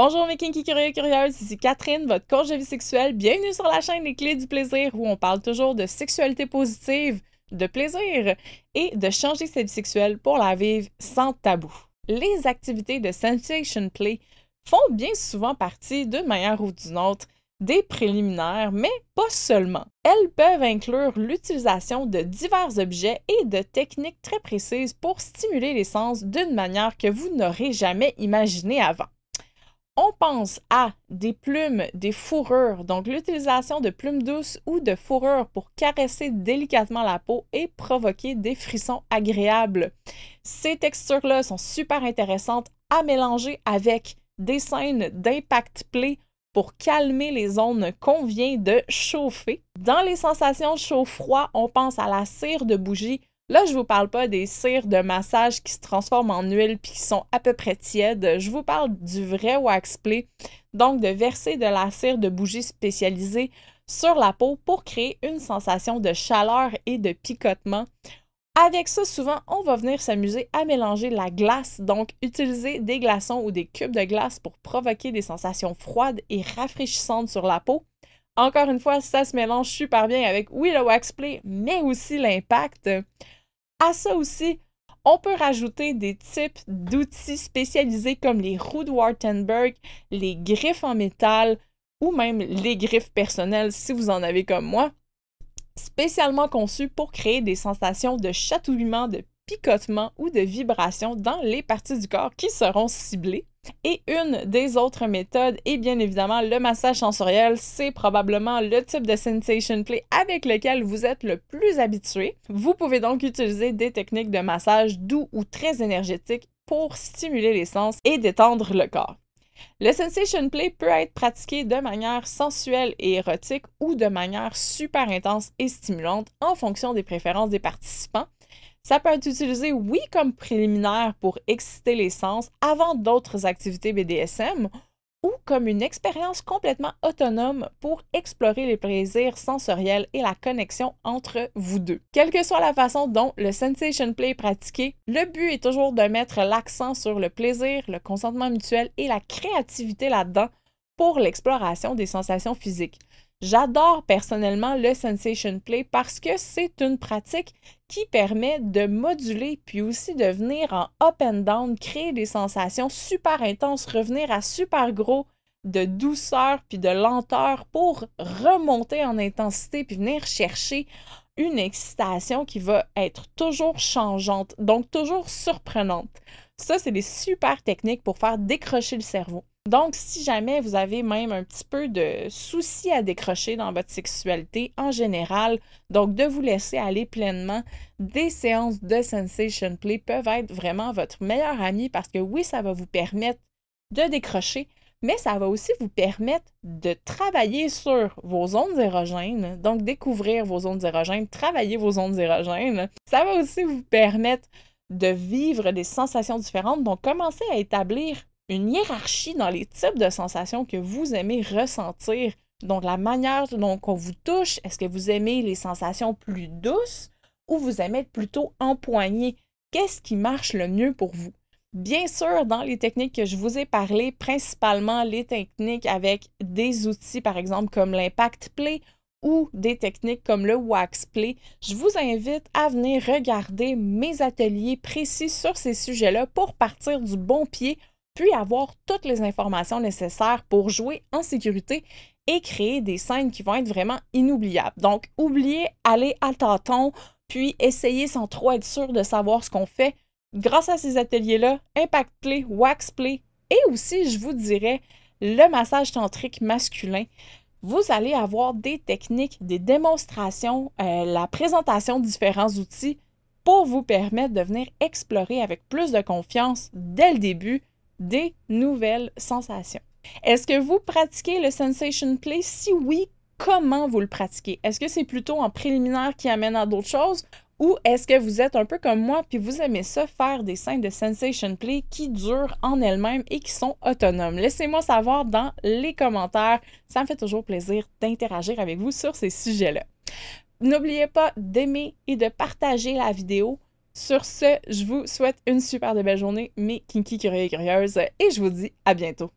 Bonjour mes kinky curieux curieuses, ici Catherine, votre coach de vie sexuelle. Bienvenue sur la chaîne Les Clés du plaisir où on parle toujours de sexualité positive, de plaisir et de changer sa vie sexuelle pour la vivre sans tabou. Les activités de Sensation Play font bien souvent partie d'une manière ou d'une autre des préliminaires, mais pas seulement. Elles peuvent inclure l'utilisation de divers objets et de techniques très précises pour stimuler les sens d'une manière que vous n'aurez jamais imaginée avant on pense à des plumes, des fourrures, donc l'utilisation de plumes douces ou de fourrures pour caresser délicatement la peau et provoquer des frissons agréables. Ces textures-là sont super intéressantes à mélanger avec des scènes d'impact play pour calmer les zones qu'on vient de chauffer. Dans les sensations chaud-froid, on pense à la cire de bougie Là, je vous parle pas des cires de massage qui se transforment en huile puis qui sont à peu près tièdes. Je vous parle du vrai wax play, donc de verser de la cire de bougie spécialisée sur la peau pour créer une sensation de chaleur et de picotement. Avec ça, souvent, on va venir s'amuser à mélanger la glace, donc utiliser des glaçons ou des cubes de glace pour provoquer des sensations froides et rafraîchissantes sur la peau. Encore une fois, ça se mélange super bien avec, oui, le wax play, mais aussi l'impact. À ça aussi, on peut rajouter des types d'outils spécialisés comme les roues de Wartenberg, les griffes en métal ou même les griffes personnelles si vous en avez comme moi, spécialement conçues pour créer des sensations de chatouillement, de picotement ou de vibration dans les parties du corps qui seront ciblées. Et une des autres méthodes est bien évidemment le massage sensoriel. C'est probablement le type de sensation play avec lequel vous êtes le plus habitué. Vous pouvez donc utiliser des techniques de massage doux ou très énergétiques pour stimuler les sens et détendre le corps. Le sensation play peut être pratiqué de manière sensuelle et érotique ou de manière super intense et stimulante en fonction des préférences des participants ça peut être utilisé, oui, comme préliminaire pour exciter les sens avant d'autres activités BDSM ou comme une expérience complètement autonome pour explorer les plaisirs sensoriels et la connexion entre vous deux. Quelle que soit la façon dont le sensation play est pratiqué, le but est toujours de mettre l'accent sur le plaisir, le consentement mutuel et la créativité là-dedans pour l'exploration des sensations physiques. J'adore personnellement le sensation play parce que c'est une pratique qui permet de moduler puis aussi de venir en up and down, créer des sensations super intenses, revenir à super gros de douceur puis de lenteur pour remonter en intensité puis venir chercher une excitation qui va être toujours changeante, donc toujours surprenante. Ça, c'est des super techniques pour faire décrocher le cerveau. Donc, si jamais vous avez même un petit peu de souci à décrocher dans votre sexualité en général, donc de vous laisser aller pleinement, des séances de Sensation Play peuvent être vraiment votre meilleur ami parce que oui, ça va vous permettre de décrocher, mais ça va aussi vous permettre de travailler sur vos ondes érogènes, donc découvrir vos ondes érogènes, travailler vos ondes érogènes. Ça va aussi vous permettre de vivre des sensations différentes, donc commencer à établir une hiérarchie dans les types de sensations que vous aimez ressentir. Donc, la manière dont on vous touche, est-ce que vous aimez les sensations plus douces ou vous aimez être plutôt empoigné? Qu'est-ce qui marche le mieux pour vous? Bien sûr, dans les techniques que je vous ai parlé, principalement les techniques avec des outils, par exemple, comme l'impact play ou des techniques comme le wax play, je vous invite à venir regarder mes ateliers précis sur ces sujets-là pour partir du bon pied puis avoir toutes les informations nécessaires pour jouer en sécurité et créer des scènes qui vont être vraiment inoubliables. Donc, oubliez, aller à tâtons, puis essayer sans trop être sûr de savoir ce qu'on fait. Grâce à ces ateliers-là, Impact Play, Wax Play et aussi, je vous dirais, le massage tantrique masculin, vous allez avoir des techniques, des démonstrations, euh, la présentation de différents outils pour vous permettre de venir explorer avec plus de confiance dès le début des nouvelles sensations. Est-ce que vous pratiquez le sensation play? Si oui, comment vous le pratiquez? Est-ce que c'est plutôt en préliminaire qui amène à d'autres choses ou est-ce que vous êtes un peu comme moi puis vous aimez ça faire des scènes de sensation play qui durent en elles-mêmes et qui sont autonomes? Laissez-moi savoir dans les commentaires. Ça me fait toujours plaisir d'interagir avec vous sur ces sujets-là. N'oubliez pas d'aimer et de partager la vidéo. Sur ce, je vous souhaite une super belle journée, mes kinky curieux et curieuses, et je vous dis à bientôt.